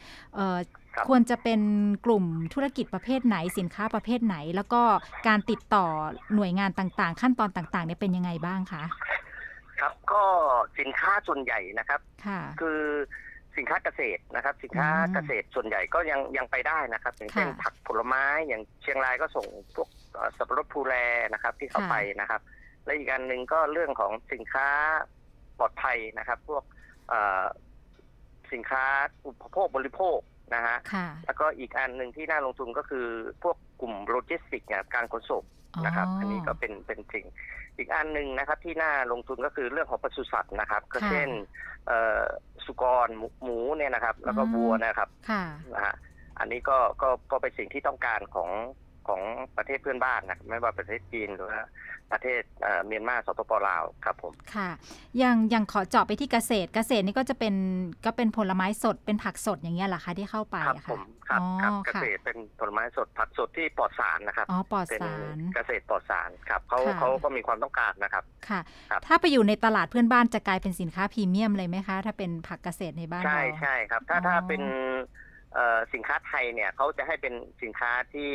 ควรจะเป็นกลุ่มธุรกิจประเภทไหนสินค้าประเภทไหน แล้วก็การติดต่อหน่วยงานต่างๆ ขั้นตอนต่างๆเนี่ยเป็นยังไงบ้างคะครับก็สินค้าส่วนใหญ่นะครับคือสินค้าเกษตรนะครับ สินค้าเกษตรส่วนใหญ่ก็ยังยังไปได้นะครับอย่างเช่นผักผลไม้อย่างเชียงรายก็ส่งพวกสับปะรดภูแลนะครับที่เข้าไปนะครับ และอีกการหนึ่งก็เรื่องของสินค้าปลอดภัยนะครับ พวกสินค้าอุปโภคบริโภคนะฮะแล้วก็อีกอันหนึ่งที่น่าลงทุนก็คือพวกกลุ่มโลจิสติกส์การขนส่งนะครับอันนี้ก็เป็นเป็นสิ่งอีกอันหนึ่งนะครับที่น่าลงทุนก็คือเรื่องของปศุสัตว์นะครับ ก็เช่นสุกร หมูเนี่ยนะครับ แล้วก็วัวนะครับนะฮะอันนี้ก็ก็ก็เป็นสิ่งที่ต้องการของของประเทศเพื่อนบ้านนะไม่ว่าประเทศจีนหรือว่าประเทศเมียนมาสปปลาวครับผมค่ะอย่างอย่างขอเจาะไปที่เกษตร เกษตรนี่ก็จะเป็นก็เป็นผลไม้สดเป็นผักสดอย่างเงี้ยเหรอคะที่เข้าไปครับผมครับเกษตรเป็นผลไม้สดผักสดที่ปลอดสารนะครับอ๋อปลอดสารเกษตรปลอดสารครับเขาเขาก็มีความต้องการนะครับค่ะ ถ้าไปอยู่ในตลาดเพื่อนบ้าน จะกลายเป็นสินค้าพรีเมียม เลยไหมคะถ้าเป็นผักเกษตรในบ้านใช่ใช่ครับถ้าถ้าเป็นสินค้าไทยเนี่ยเขาจะให้เป็นสินค้าที่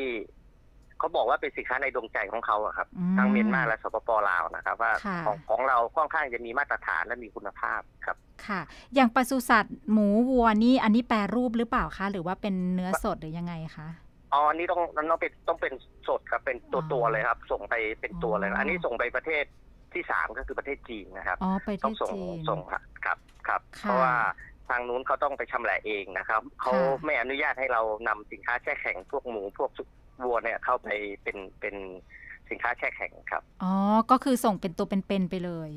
เขาบอกว่าเป็นสินค้าในดวงใจของเขาอะครับทั้งเมียนมาและสปปลาวนะครับว่าของของเราค่อนข้างจะมีมาตรฐานและมีคุณภาพครับ ค่ะ อย่างปศุสัตว์หมูวัวนี่อันนี้แปรรูปหรือเปล่าคะหรือว่าเป็นเนื้อสดหรือยังไงคะ อ๋อ อันนี้ต้องนนั่ต้องเป็นต้องเป็นสดครับเป็นตัวตัวเลยครับ ส่งไปเป็นตัวเลยนะอันนี้ส่งไปประเทศที่สามก็คือประเทศจีนนะครับ อ๋อ ไปต้องที่ส่งจีนส่งครับครับ ครับ เพราะว่าทางนู้นเขาต้องไปชำแหละเองนะครับ เขาไม่อนุญาตให้เรานำสินค้าแช่แข็งพวกหมูพวกวัวเนี่ยเข้าไปเป็นเป็นสินค้าแช่แข็งครับ อ๋อ ก็คือส่งเป็นตัวเป็นๆไปเลย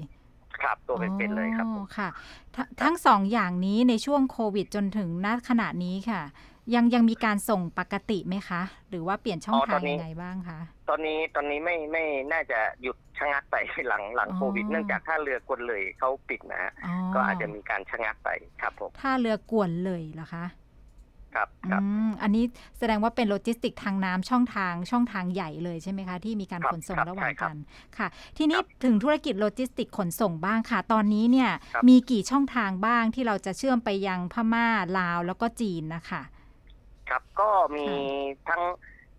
ครับตัวเป็นๆเลยครับค่ะ ทั้งสองอย่างนี้ในช่วงโควิดจนถึงณขณะนี้ค่ะ ยังยังมีการส่งปกติไหมคะ หรือว่าเปลี่ยนช่องทางยังไงบ้างคะตอนนี้ตอนนี้ไม่ไม่น่าจะหยุดชะงักไปหลังหลังโควิดเนื่องจากท่าเรือกวนเลยเขาปิดนะฮะก็อาจจะมีการชะงักไปครับผมท่าเรือกวนเลยเหรอคะครับอืมอันนี้แสดงว่าเป็นโลจิสติกทางน้ำช่องทางช่องทางใหญ่เลยใช่ไหมคะที่มีการขนส่งระหว่างกันค่ะ ทีนี้ถึงธุรกิจโลจิสติกขนส่งบ้างค่ะ ตอนนี้เนี่ยมีกี่ช่องทางบ้างที่เราจะเชื่อมไปยังพม่าลาวแล้วก็จีนนะคะ ครับก็มีทั้ง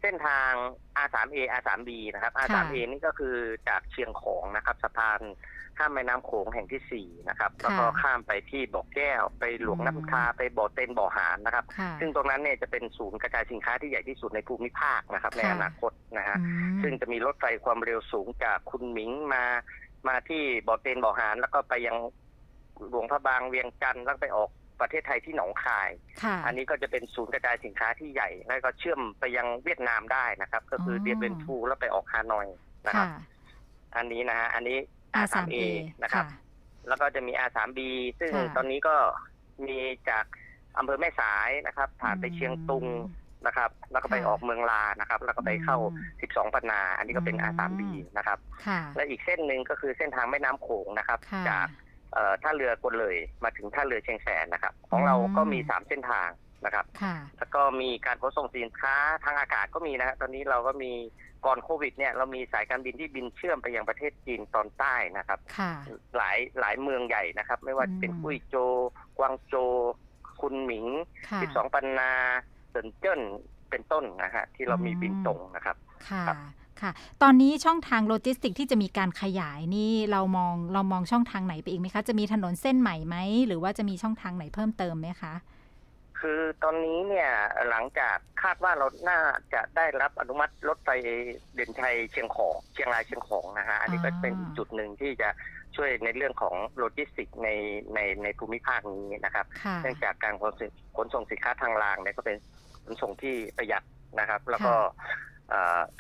เส้นทาง R3A R3B นะครับ R3A นี่ก็คือจากเชียงของนะครับสะพานข้ามแม่น้ำโขงแห่งที่4นะครับ แล้วก็ข้ามไปที่บ่อแก้วไปหลวงน้ำคาไปบ่อเต็นบ่อหานนะครับ ซึ่งตรงนั้นเนี่ยจะเป็นศูนย์กระจายสินค้าที่ใหญ่ที่สุดในภูมิภาคนะครับ ในอนาคตนะฮะซึ่งจะมีรถไฟความเร็วสูงจากคุณหมิงมามาที่บ่อเต็นบ่อหานแล้วก็ไปยังหลวงพระบางเวียงจันทร์แล้วไปออกประเทศไทยที่หนองคาย อันนี้ก็จะเป็นศูนย์กระจายสินค้าที่ใหญ่แล้วก็เชื่อมไปยังเวียดนามได้นะครับ ก็คือเดียเบนทูแล้วไปออกฮานอยนะครับ อันนี้นะฮะอันนี้ R3A นะครับ แล้วก็จะมี R3B ซึ่งตอนนี้ก็มีจากอำเภอแม่สายนะครับผ่านไปเชียงตุงนะครับ แล้วก็ไปออกเมืองลานะครับ แล้วก็ไปเข้า 12ปันนา อันนี้ก็เป็น R3B นะครับและอีกเส้นหนึ่งก็คือเส้นทางแม่น้ำโขงนะครับจากท่าเรือกวนเลยมาถึงท่าเรือเชียงแสนนะครับ ของเราก็มีสามเส้นทางนะครับแล้วก็มีการขนส่งสินค้าทางอากาศก็มีนะตอนนี้เราก็มีก่อนโควิด เนี่ย เรามีสายการบินที่บินเชื่อมไปยังประเทศจีนตอนใต้นะครับหลายหลายเมืองใหญ่นะครับ ไม่ว่าจะเป็นกุ้ยโจวกวางโจวคุนหมิงสิบสองปันนาเซินเจิ้นเป็นต้นนะฮะที่เรามีบินตรงนะครับ ค่ะ ค่ะ ตอนนี้ช่องทางโลจิสติกที่จะมีการขยายนี่เรามอง เรามองช่องทางไหนไปอีกไหมคะ จะมีถนนเส้นใหม่ไหม หรือว่าจะมีช่องทางไหนเพิ่มเติมไหมคะคือตอนนี้เนี่ยหลังจากคาดว่าเราน่าจะได้รับอนุมัติรถไฟเด่นชัยเชียงของเชียงรายเชียงของนะฮะอันนี้ก็เป็นจุดหนึ่งที่จะช่วยในเรื่องของโลจิสติกในในในภูมิภาคนี้นะครับเนื่องจากการขนส่งสินค้าทางรางเนี่ยก็เป็นขนส่งที่ประหยัดนะครับ แล้วก็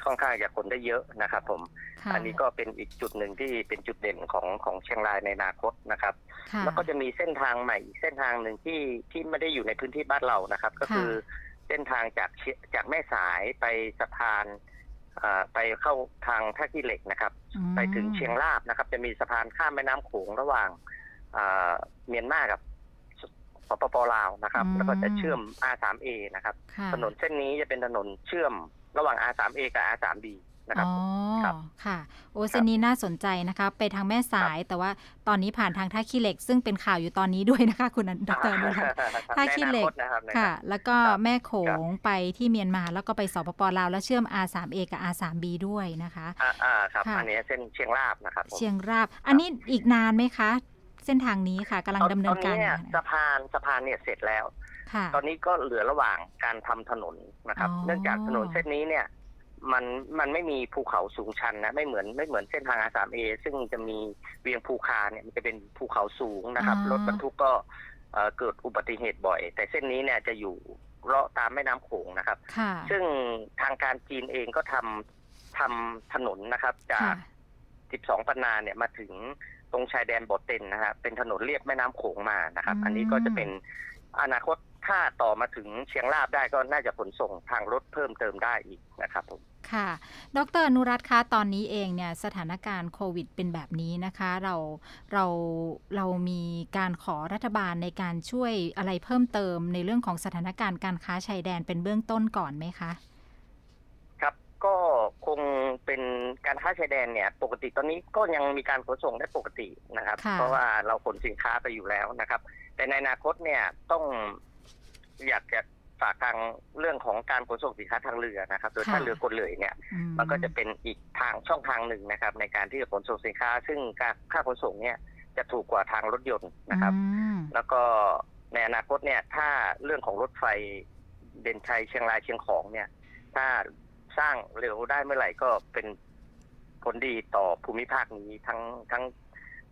ค่อนข้างจะคนได้เยอะนะครับ ผม อันนี้ก็เป็นอีกจุดหนึ่งที่เป็นจุดเด่นของของเชียงรายในอนาคตนะครับ แล้วก็จะมีเส้นทางใหม่เส้นทางหนึ่งที่ที่ไม่ได้อยู่ในพื้นที่บ้านเรานะครับ ก็คือเส้นทางจากจากแม่สายไปสะพานไปเข้าทางท่าขี้เหล็กนะครับ ไปถึงเชียงราบนะครับ จะมีสะพานข้ามแม่น้ำโขงระหว่างเมียนมากับสปปลาวนะครับ แล้วก็จะเชื่อม R3A นะครับถนนเส้นนี้จะเป็นถนนเชื่อมระหว่าง R3A กับ R3B นะครับอ๋อค่ะ โอเซนนี้น่าสนใจนะคะ ไปทางแม่สาย แต่ว่าตอนนี้ผ่านทางท่าขี้เหล็กซึ่งเป็นข่าวอยู่ตอนนี้ด้วยนะคะ คุณดรนคะท่าขี้เหล็กค่ะ แล้วก็แม่โขงไปที่เมียนมาแล้วก็ไปสปปลาวแล้วเชื่อม R3A กับ R3B ด้วยนะคะอ่า ครับ อันนี้เส้นเชียงราบนะครับเชียงราบ อันนี้อีกนานไหมคะ เส้นทางนี้ค่ะกำลังดำเนินการตอนนี้สะพาน สะพานเนี่ยเสร็จแล้วตอนนี้ก็เหลือระหว่างการทำถนนนะครับ เนื่องจากถนนเส้นนี้เนี่ยมันมันไม่มีภูเขาสูงชันนะไม่เหมือนไม่เหมือนเส้นทางอาสามเอซึ่งจะมีเวียงภูคาเนี่ยมันจะเป็นภูเขาสูงนะครับรถบรรทุกก็เกิดอุบัติเหตุบ่อย แต่เส้นนี้เนี่ยจะอยู่เลาะตามแม่น้ำโขงนะครับ ซึ่งทางการจีนเองก็ทำทำถนนนะครับ จาก 12ปันนาเนี่ยมาถึงตรงชายแดนบอเตนนะครับเป็นถนนเรียบแม่น้ำโขงมานะครับ อันนี้ก็จะเป็นอนาคตถ้าต่อมาถึงเชียงราบได้ก็น่าจะขนส่งทางรถเพิ่มเติมได้อีกนะครับผมค่ะ ดรนุรัตคะ ตอนนี้เองเนี่ยสถานการณ์โควิด เป็นแบบนี้นะคะ เราเราเรามีการขอรัฐบาลในการช่วยอะไรเพิ่มเติมในเรื่องของสถานการณ์การค้าชายแดนเป็นเบื้องต้นก่อนไหมคะ ครับ ก็คงเป็นการค้าชายแดนเนี่ยปกติตอนนี้ก็ยังมีการขนส่งได้ปกตินะครับ เพราะว่าเราขนสินค้าไปอยู่แล้วนะครับ แต่ในอนาคตเนี่ยต้องอยากจะฝากทางเรื่องของการขนส่งสินค้าทางเรือนะครับ โดยท่าเรือกดเลยเนี่ยมันก็จะเป็นอีกทางช่องทางหนึ่งนะครับ ในการที่จะขนส่งสินค้า ซึ่งการค่าขนส่งเนี่ยจะถูกกว่าทางรถยนต์นะครับ แล้วก็ในอนาคตเนี่ยถ้าเรื่องของรถไฟ เด่นชัยเชียงรายเชียงของเนี่ย ถ้าสร้างเร็วได้เมื่อไหร่ก็เป็นผลดีต่อภูมิภาคนี้ทั้งทั้ง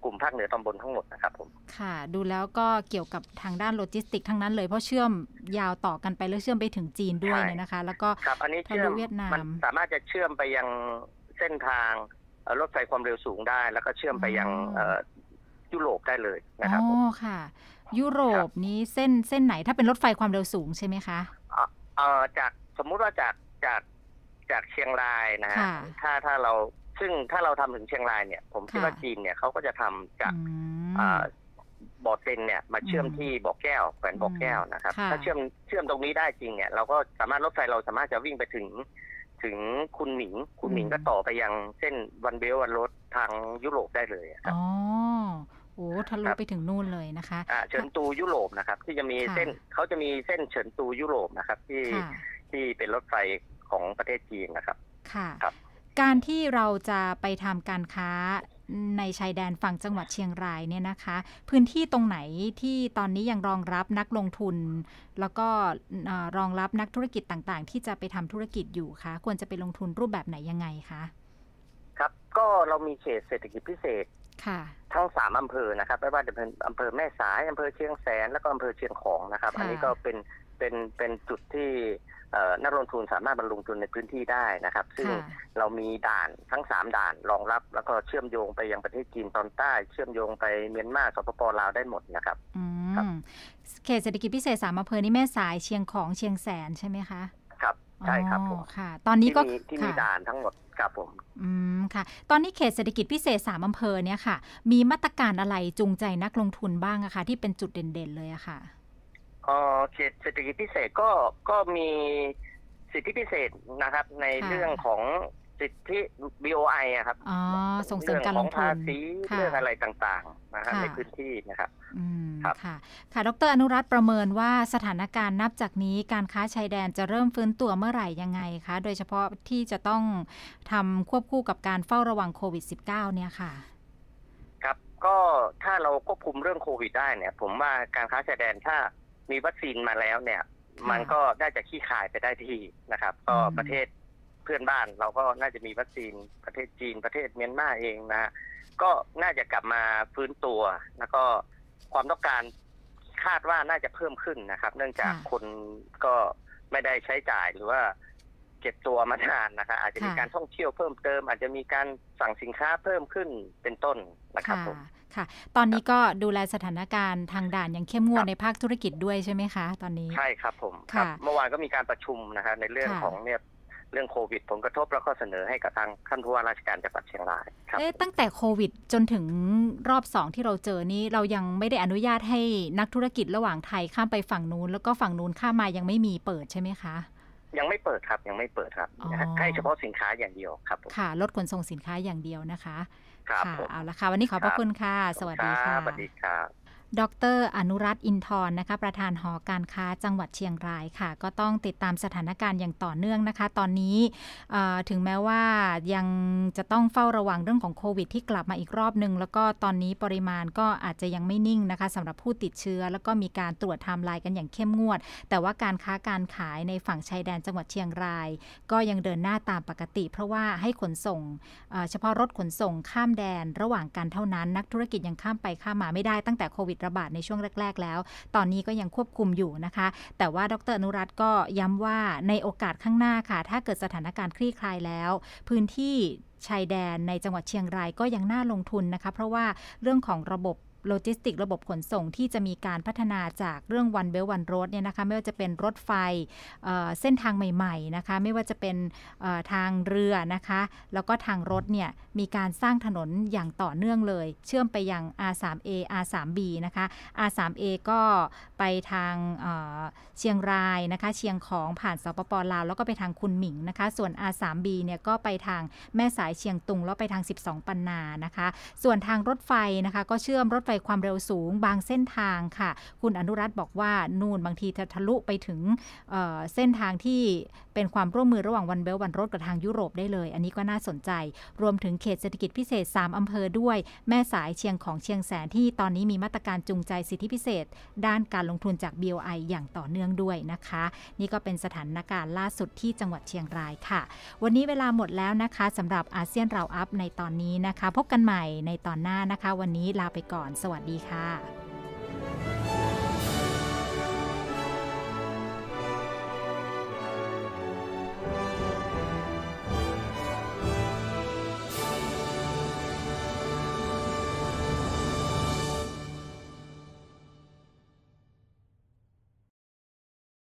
กลุ่มภาคเหนือตอนบนทั้งหมดนะครับผมค่ะ ดูแล้วก็เกี่ยวกับทางด้านโลจิสติกทั้งนั้นเลยเพราะเชื่อมยาวต่อกันไปแล้วเชื่อมไปถึงจีนด้วยเนี่ยนะคะ แล้วก็ครับอันนี้เชื่อมเวียดนามสามารถจะเชื่อมไปยังเส้นทางรถไฟความเร็วสูงได้ แล้วก็เชื่อมไปยังยุโรปได้เลยนะครับอ๋อค่ะ ยุโรปนี้เส้นเส้นไหนถ้าเป็นรถไฟความเร็วสูงใช่ไหมคะเออจากสมมุติว่าจากจากจากเชียงรายนะฮะถ้าถ้าเราซึ่งถ้าเราทำถึงเชียงรายเนี่ยผมคิดว่าจีนเนี่ยเขาก็จะทำจากบ่อเซนเนี่ยมาเชื่อมที่บ่อแก้วแขวนบ่อแก้วนะครับ ถ้าเชื่อมเชื่อมตรงนี้ได้จริงเนี่ย เราก็สามารถรถไฟเราสามารถจะวิ่งไปถึงถึงคุณหมิง คุณหมิงก็ต่อไปยังเส้นวันเบลวันรถทางยุโรปได้เลยครับอ๋อโอ้ทะลุไปถึงนู่นเลยนะคะอ่าเฉินตูยุโรปนะครับ ที่จะมีเส้นเขาจะมีเส้นเฉินตูยุโรปนะครับที่ที่เป็นรถไฟของประเทศจีนนะครับค่ะการที่เราจะไปทำการค้าในชายแดนฝั่งจังหวัดเชียงรายเนี่ยนะคะ พื้นที่ตรงไหนที่ตอนนี้ยังรองรับนักลงทุน แล้วก็รองรับนักธุรกิจต่างๆ ที่จะไปทำธุรกิจอยู่คะควรจะไปลงทุนรูปแบบไหนยังไงคะครับก็เรามีเขตเศรษฐกิจพิเศษค่ะทั้งสามอำเภอนะครับไม่ว่าจะเป็นอำเภอแม่สายอำเภอเชียงแสนแล้วก็อำเภอเชียงของนะครับอันนี้ก็เป็นเป็นเป็นจุดที่นักลงทุนสามารถบรรลงทุนในพื้นที่ได้นะครับซึ่ง เรามีด่านทั้ง 3 ด่าน รองรับ แล้วก็เชื่อมโยงไปยังประเทศจีนตอนใต้ เชื่อมโยงไปเมียนมาสปปลาวได้หมดนะครับเขตเศรษฐกิจพิเศษสามอำเภอนี่แม่สาย เชียงของเชียงแสนใช่ไหมคะครับใช่ครับผมค่ะ ตอนนี้ก็ที่มีด่านทั้งหมดครับผมอืมค่ะ ตอนนี้เขตเศรษฐกิจพิเศษสามอำเภอเนี่ยค่ะ มีมาตรการอะไรจูงใจนักลงทุนบ้างอะคะที่เป็นจุดเด่นๆ เลยอะค่ะเขตเศรษฐกิจพิเศษก็ก็มีสิทธิพิเศษนะครับ ในเรื่องของสิทธิ BOI อะครับส่งเสริมการลงทุนภาษีเรื่องอะไรต่างๆนะฮะในพื้นที่นะครับครับค่ะค่ะดร อนุรัตน์ประเมินว่าสถานการณ์นับจากนี้การค้าชายแดนจะเริ่มฟื้นตัวเมื่อไหร่ยังไงคะโดยเฉพาะที่จะต้องทำควบคู่กับการเฝ้าระวังโควิด -19 เนี่ยค่ะ ครับก็ถ้าเราควบคุมเรื่องโควิดได้เนี่ย ผมว่าการค้าชายแดนถ้ามีวัคซีนมาแล้วเนี่ย มันก็ได้จะขี้ขายไปได้ทีนะครับ ก็ประเทศเพื่อนบ้าน เราก็น่าจะมีวัคซีน ประเทศจีน ประเทศเมียนมาเองนะ ก็น่าจะกลับมาฟื้นตัวแล้วก็ความต้องการคาดว่าน่าจะเพิ่มขึ้นนะครับ เนื่องจากคนก็ไม่ได้ใช้จ่ายหรือว่า เก็บตัวมานานนะครับอาจจะมีการท่องเที่ยวเพิ่มเติม อาจจะมีการสั่งสินค้าเพิ่มขึ้นเป็นต้นนะครับผมค่ะตอนนี้ก็ดูแลสถานการณ์ทางด่านยังเข้มงวดในภาคธุรกิจด้วยใช่ไหมคะ ตอนนี้ใช่ครับผมครับเมื่อวานก็มีการประชุมนะคะในเรื่องของเนี่ยเรื่องโควิดผลกระทบแล้วก็เสนอให้กับทางท่านผู้ว่าราชการจังหวัดเชียงรายครับตั้งแต่โควิดจนถึงรอบสองที่เราเจอนี้ เรายังไม่ได้อนุญาตให้นักธุรกิจระหว่างไทยข้ามไปฝั่งนู้นแล้วก็ฝั่งนู้นข้ามมายังไม่มีเปิดใช่ไหมคะ ยังไม่เปิดครับยังไม่เปิดครับให้เฉพาะสินค้าอย่างเดียวครับค่ะลดขนส่งสินค้าอย่างเดียวนะคะครับค่ะเอาละค่ะวันนี้ขอบพระคุณค่ะ สวัสดีค่ะสวัสดีครับดรอนุรัตอินทร์นะคะประธานหอการค้าจังหวัดเชียงรายค่ะ ก็ต้องติดตามสถานการณ์อย่างต่อเนื่องนะคะ ตอนนี้ถึงแม้ว่ายังจะต้องเฝ้าระวังเรื่องของโควิด ที่กลับมาอีกรอบหนึ่งแล้วก็ตอนนี้ปริมาณก็อาจจะยังไม่นิ่งนะคะสำหรับผู้ติดเชื้อ แล้วก็มีการตรวจไทม์ไลน์กันอย่างเข้มงวด แต่ว่าการค้าการขายในฝั่งชายแดนจังหวัดเชียงราย ก็ยังเดินหน้าตามปกติ เพราะว่าให้ขนส่งเฉพาะรถขนส่ง ข้ามแดน ระหว่างกันเท่านั้นนักธุรกิจยังข้ามไปข้ามมาไม่ได้ตั้งแต่โควิดระบาดในช่วงแรกๆ แล้ว ตอนนี้ก็ยังควบคุมอยู่นะคะ แต่ว่าดรอนุรัตน์ก็ย้ำว่าในโอกาสข้างหน้าค่ะ ถ้าเกิดสถานการณ์คลี่คลายแล้ว พื้นที่ชายแดนในจังหวัดเชียงรายก็ยังน่าลงทุนนะคะ เพราะว่าเรื่องของระบบโลจิสติกระบบขนส่งที่จะมีการพัฒนาจากเรื่องวันเบลวันรถเนี่ยนะคะไม่ว่าจะเป็นรถไฟเเส้นทางใหม่ๆ นะคะ ไม่ว่าจะเป็นทางเรือนะคะแล้วก็ทางรถเนี่ยมีการสร้างถนนอย่างต่อเนื่องเลย เชื่อมไปยัง R3A R3B นะคะ R3A ก็ไปทางเเชียงรายนะคะเชียงของผ่านสปปลาวแล้วก็ไปทางคุณหมิงนะคะส่วน R3B เนี่ยก็ไปทางแม่สายเชียงตุงแล้วไปทาง12 ปันนานะคะส่วนทางรถไฟนะคะก็เชื่อมรถไฟความเร็วสูงบางเส้นทางค่ะ คุณอนุรัต์บอกว่านู่นบางทีจะทะลุไปถึงเส้นทางที่เป็นความร่วมมือระหว่างวันเบลวันรถกับทางยุโรปได้เลย อันนี้ก็น่าสนใจ รวมถึงเขตเศรษฐกิจพิเศษ 3อำเภอด้วย แม่สายเชียงของเชียงแสนที่ตอนนี้มีมาตรการจูงใจสิทธิพิเศษ ด้านการลงทุนจาก BOI อย่างต่อเนื่องด้วยนะคะ นี่ก็เป็นสถานการณ์ล่าสุดที่จังหวัดเชียงรายค่ะ วันนี้เวลาหมดแล้วนะคะสำหรับอาเซียนเราอัพในตอนนี้นะคะ พบกันใหม่ในตอนหน้านะคะ วันนี้ลาไปก่อน สวัสดีค่ะ